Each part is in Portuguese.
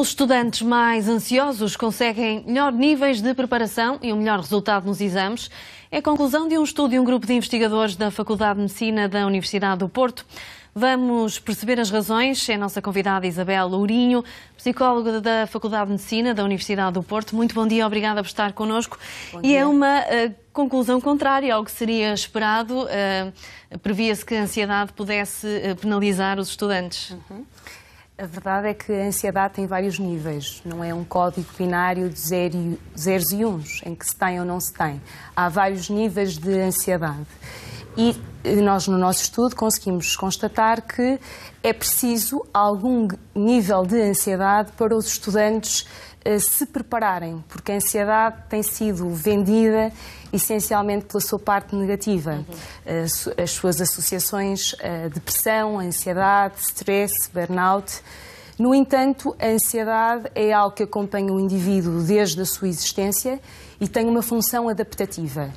Os estudantes mais ansiosos conseguem melhores níveis de preparação e um melhor resultado nos exames. É a conclusão de um estudo de um grupo de investigadores da Faculdade de Medicina da Universidade do Porto. Vamos perceber as razões. É a nossa convidada Isabel Lourinho, psicóloga da Faculdade de Medicina da Universidade do Porto. Muito bom dia, obrigada por estar connosco. E é uma uh, conclusão contrária ao que seria esperado. Uh, Previa-se que a ansiedade pudesse uh, penalizar os estudantes. Uhum. A verdade é que a ansiedade tem vários níveis, não é um código binário de zeros e uns, em que se tem ou não se tem. Há vários níveis de ansiedade. E nós, no nosso estudo, conseguimos constatar que é preciso algum nível de ansiedade para os estudantes eh, se prepararem, porque a ansiedade tem sido vendida essencialmente pela sua parte negativa. Uhum. Eh, as suas associações a eh, depressão, ansiedade, stress, burnout. No entanto, a ansiedade é algo que acompanha o indivíduo desde a sua existência e tem uma função adaptativa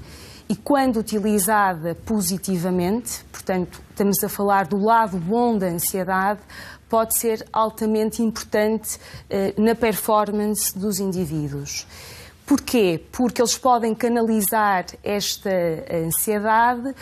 e quando utilizada positivamente, portanto, estamos a falar do lado bom da ansiedade, pode ser altamente importante eh, na performance dos indivíduos. Porquê? Porque eles podem canalizar esta ansiedade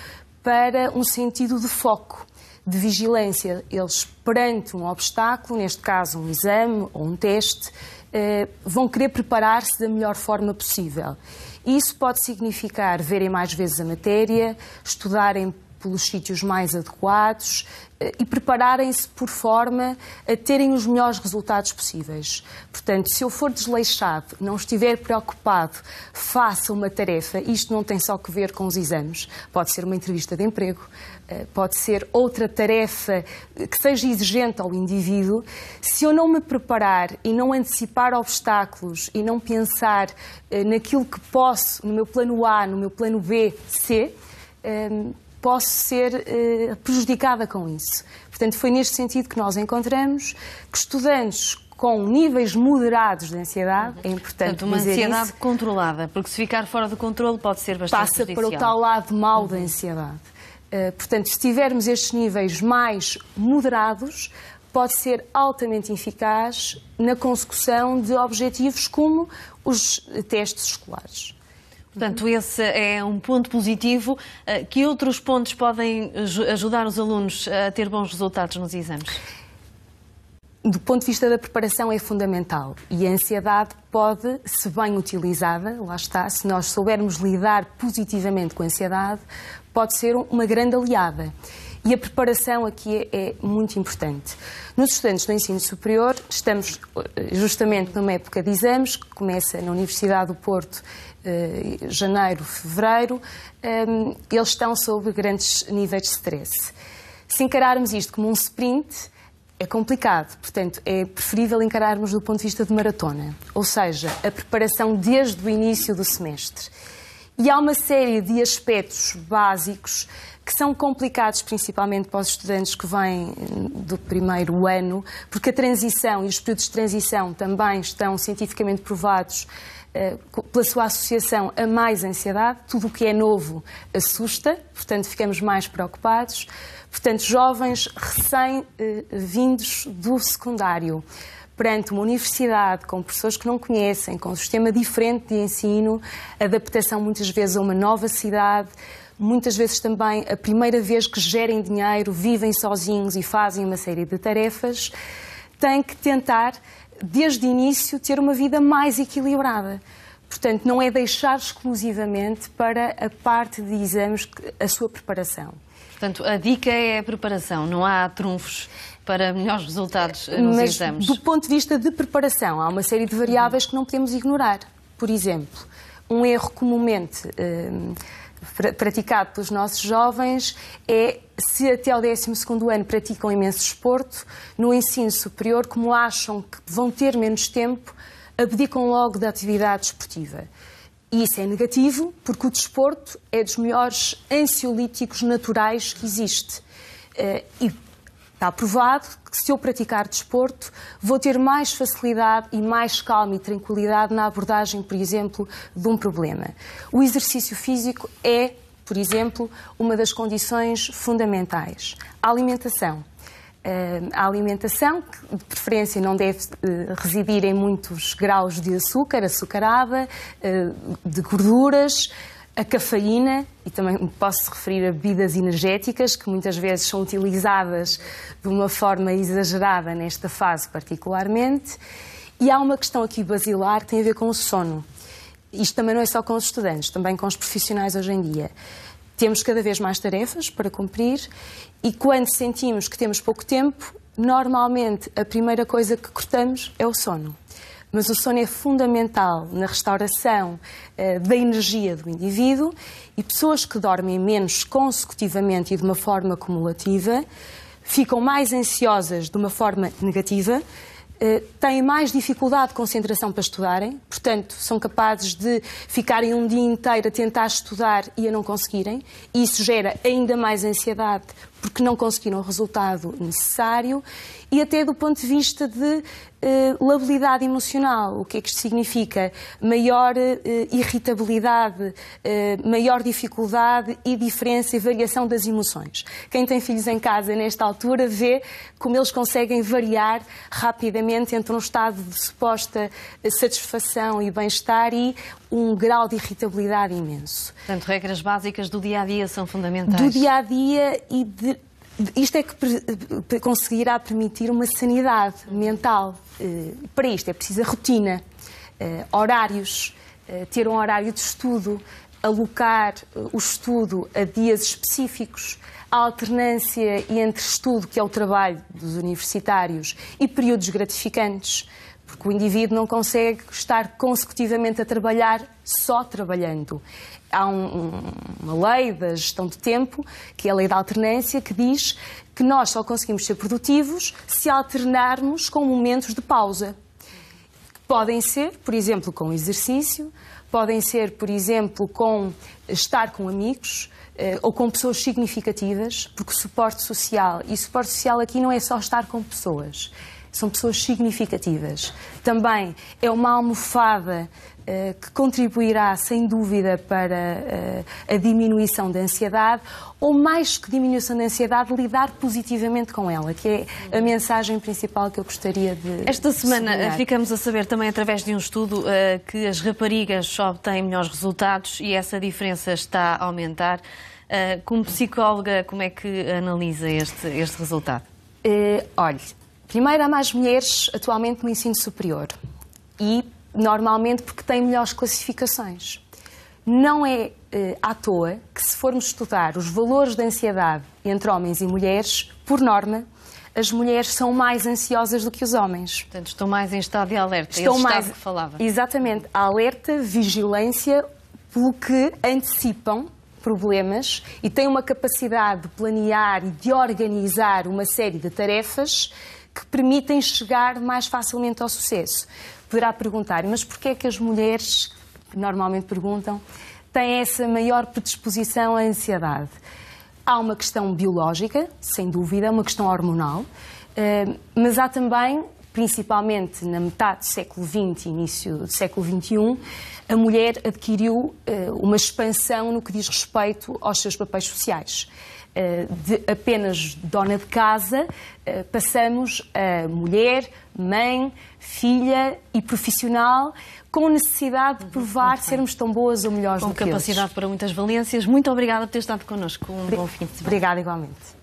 para um sentido de foco de vigilância. Eles, perante um obstáculo, neste caso um exame ou um teste, eh, vão querer preparar-se da melhor forma possível. Isso pode significar verem mais vezes a matéria, estudarem pelos sítios mais adequados eh, e prepararem-se por forma a terem os melhores resultados possíveis. Portanto, se eu for desleixado, não estiver preocupado, faça uma tarefa. Isto não tem só que ver com os exames. Pode ser uma entrevista de emprego, eh, pode ser outra tarefa que seja exigente ao indivíduo. Se eu não me preparar e não antecipar obstáculos e não pensar eh, naquilo que posso, no meu plano A, no meu plano B, C, posso ser eh, prejudicada com isso. Portanto, foi neste sentido que nós encontramos que estudantes com níveis moderados de ansiedade, é importante Portanto, uma dizer ansiedade isso, controlada, porque se ficar fora do controle pode ser bastante Passa para o tal lado mau uhum. da ansiedade. Uh, portanto, se tivermos estes níveis mais moderados, pode ser altamente eficaz na consecução de objetivos como os testes escolares. Portanto, esse é um ponto positivo. Eh, que outros pontos podem ajudar os alunos a ter bons resultados nos exames? do ponto de vista da preparação é fundamental e a ansiedade pode, se bem utilizada, lá está, se nós soubermos lidar positivamente com a ansiedade, pode ser uma grande aliada. E a preparação aqui é, muito importante. Nos estudantes do ensino superior, estamos eh, justamente numa época de exames, que começa na Universidade do Porto eh, janeiro, fevereiro, ehm, eles estão sob grandes níveis de stress. Se encararmos isto como um sprint, é complicado, portanto, é preferível encararmos do ponto de vista de maratona, ou seja, a preparação desde o início do semestre. E há uma série de aspectos básicos que são complicados, principalmente para os estudantes que vêm eh, do primeiro ano, porque a transição e os períodos de transição também estão cientificamente provados eh, pela sua associação a mais ansiedade, tudo o que é novo assusta, portanto ficamos mais preocupados. Portanto, jovens recém-vindos eh, do secundário perante uma universidade, com professores que não conhecem, com um sistema diferente de ensino, adaptação muitas vezes a uma nova cidade, muitas vezes também a primeira vez que gerem dinheiro, vivem sozinhos e fazem uma série de tarefas, têm que tentar, desde o início, ter uma vida mais equilibrada. Portanto, não é deixar exclusivamente para a parte de exames a sua preparação. Portanto, a dica é a preparação, não há trunfos para melhores resultados eh, nos Mas, exames? Do ponto de vista de preparação, há uma série de variáveis que não podemos ignorar. Por exemplo, um erro comumente eh, praticado pelos nossos jovens é se até ao 12 ano praticam imenso esporte, no ensino superior, como acham que vão ter menos tempo, abdicam logo da atividade esportiva. E isso é negativo, porque o desporto é dos melhores ansiolíticos naturais que existe. Eh, e Está provado que se eu praticar desporto, vou ter mais facilidade e mais calma e tranquilidade na abordagem, por exemplo, de um problema. O exercício físico é, por exemplo, uma das condições fundamentais. A alimentação. Eh, a alimentação, que de preferência não deve eh, residir em muitos graus de açúcar, açucarada, eh, de gorduras a cafeína e também posso referir a bebidas energéticas que muitas vezes são utilizadas de uma forma exagerada nesta fase particularmente. E há uma questão aqui basilar que tem a ver com o sono. Isto também não é só com os estudantes, também com os profissionais hoje em dia. Temos cada vez mais tarefas para cumprir e quando sentimos que temos pouco tempo, normalmente a primeira coisa que cortamos é o sono. Mas o sono é fundamental na restauração uh, da energia do indivíduo e pessoas que dormem menos consecutivamente e de uma forma cumulativa ficam mais ansiosas de uma forma negativa, eh, têm mais dificuldade de concentração para estudarem, portanto, são capazes de ficarem um dia inteiro a tentar estudar e a não conseguirem. e Isso gera ainda mais ansiedade porque não conseguiram o resultado necessário, e até do ponto de vista de eh, labilidade emocional. O que é que isto significa? Maior eh, irritabilidade, eh, maior dificuldade e diferença e variação das emoções. Quem tem filhos em casa nesta altura vê como eles conseguem variar rapidamente entre um estado de suposta eh, satisfação e bem-estar e um grau de irritabilidade imenso. Portanto, regras básicas do dia a dia são fundamentais. Do dia a dia e de isto é que conseguirá permitir uma sanidade mental. Eh, para isto é precisa rotina, eh, horários, eh, ter um horário de estudo, alocar o estudo a dias específicos, a alternância entre estudo, que é o trabalho dos universitários, e períodos gratificantes, porque o indivíduo não consegue estar consecutivamente a trabalhar só trabalhando. Há um, uma lei da gestão de tempo, que é a lei da alternância, que diz que nós só conseguimos ser produtivos se alternarmos com momentos de pausa. Podem ser, por exemplo, com exercício, podem ser, por exemplo, com estar com amigos, eh, ou com pessoas significativas, porque suporte social, e suporte social aqui não é só estar com pessoas, são pessoas significativas. Também é uma almofada eh, que contribuirá, sem dúvida, para eh, a diminuição da ansiedade, ou mais que diminuição da ansiedade, lidar positivamente com ela, que é a mensagem principal que eu gostaria de. Esta semana eh, sublinhar. ficamos a saber também, através de um estudo, que as raparigas obtêm melhores resultados e essa diferença está a aumentar. Como psicóloga, como é que analisa este, este resultado? Uh, olhe, Primeiro, há mais mulheres atualmente no ensino superior e normalmente porque têm melhores classificações. Não é eh, à toa que, se formos estudar os valores de ansiedade entre homens e mulheres, por norma, as mulheres são mais ansiosas do que os homens. Portanto, estão mais em estado de alerta. É estão Esse mais. que falava. Exatamente. Alerta, vigilância, pelo que antecipam problemas e têm uma capacidade de planear e de organizar uma série de tarefas que permitem chegar mais facilmente ao sucesso. Poderá perguntar, mas porquê é que as mulheres, normalmente perguntam, têm essa maior predisposição à ansiedade? Há uma questão biológica, sem dúvida, uma questão hormonal, eh, mas há também principalmente na metade do século XX e início do século XXI, a mulher adquiriu eh, uma expansão no que diz respeito aos seus papéis sociais. Eh, de apenas dona de casa, eh, passamos a mulher, mãe, filha e profissional, com necessidade de uhum, provar sermos tão boas ou melhores com do que Com capacidade para muitas valências. Muito obrigada por ter estado connosco. Um Obrig bom fim de semana. Obrigada igualmente.